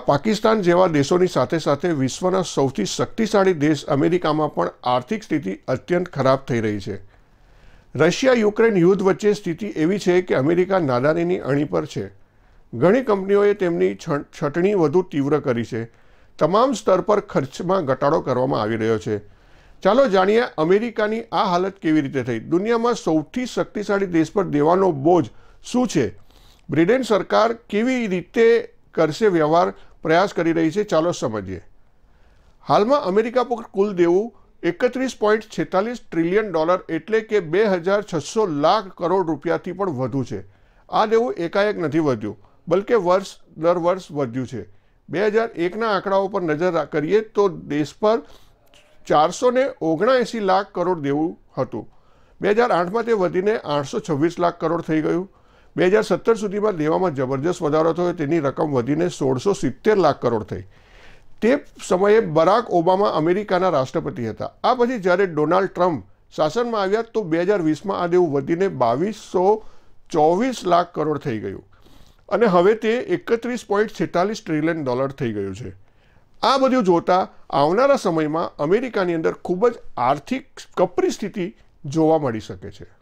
આ પાકિસ્તાન જેવા દેશોની સાથે સાથે વિશ્વના સૌથી શક્તિશાળી દેશ અમેરિકામાં પણ આર્થિક સ્થિતિ અત્યંત ખરાબ થઈ રહી છે રશિયા યુક્રેન યુદ્ધ વચ્ચે સ્થિતિ એવી છે કે અમેરિકા નાદાનીની અણી પર છે ઘણી કંપનીઓએ તેમની છટણી વધુ તીવ્ર કરી છે તમામ સ્તર પર ખર્ચમાં ઘટાડો કરવામાં આવી રહ્યો છે ચાલો જાણીએ અમેરિકાની આ હાલત કેવી રીતે થઈ દુનિયામાં સૌથી શક્તિશાળી દેશ પર દેવાનો બોજ શું છે બ્રિટન સરકાર કેવી રીતે કરશે વ્યવહાર પ્રયાસ કરી રહી છે ચાલો સમજીએ હાલમાં અમેરિકા પર કુલ દેવું એકત્રીસ પોઈન્ટ છેતાલીસ ટ્રિલિયન ડોલર એટલે કે બે હજાર છસો લાખ કરોડ રૂપિયાથી પણ વધુ છે આ દેવું એકાએક નથી વધ્યું બલકે વર્ષ દર વર્ષ વધ્યું છે બે હજાર એકના આંકડાઓ પર નજર કરીએ તો દેશ પર ચારસો ને ઓગણએંસી લાખ કરોડ દેવું હતું બે હજાર આઠમાં તે વધીને આઠસો છવ્વીસ લાખ કરોડ થઈ ગયું બે હજાર સત્તર સુધીમાં દેવામાં જબરજસ્ત વધારો થયો તેની રકમ વધીને સોળસો સિત્તેર લાખ કરોડ થઈ તે સમયે બરાક ઓબામા અમેરિકાના રાષ્ટ્રપતિ હતા આ પછી જ્યારે ડોનાલ્ડ ટ્રમ્પ શાસનમાં આવ્યા તો બે હજાર વીસમાં આ દેવું વધીને બાવીસો ચોવીસ લાખ કરોડ થઈ ગયું અને હવે તે એકત્રીસ પોઈન્ટ છેતાલીસ ટ્રિલિયન ડોલર થઈ ગયું છે આ બધું જોતા આવનારા સમયમાં અમેરિકાની અંદર ખૂબ જ આર્થિક કપરી સ્થિતિ જોવા મળી શકે છે